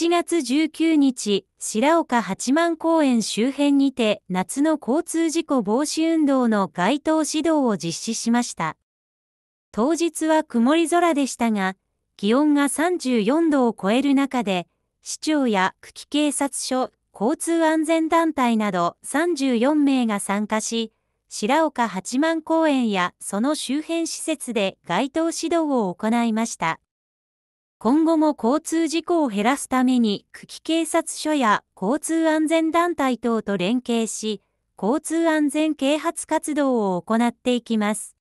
7月19日、白岡八幡公園周辺にて夏の交通事故防止運動の街頭指導を実施しました。当日は曇り空でしたが、気温が34度を超える中で、市長や久喜警察署、交通安全団体など34名が参加し、白岡八幡公園やその周辺施設で街頭指導を行いました。今後も交通事故を減らすために、久喜警察署や交通安全団体等と連携し、交通安全啓発活動を行っていきます。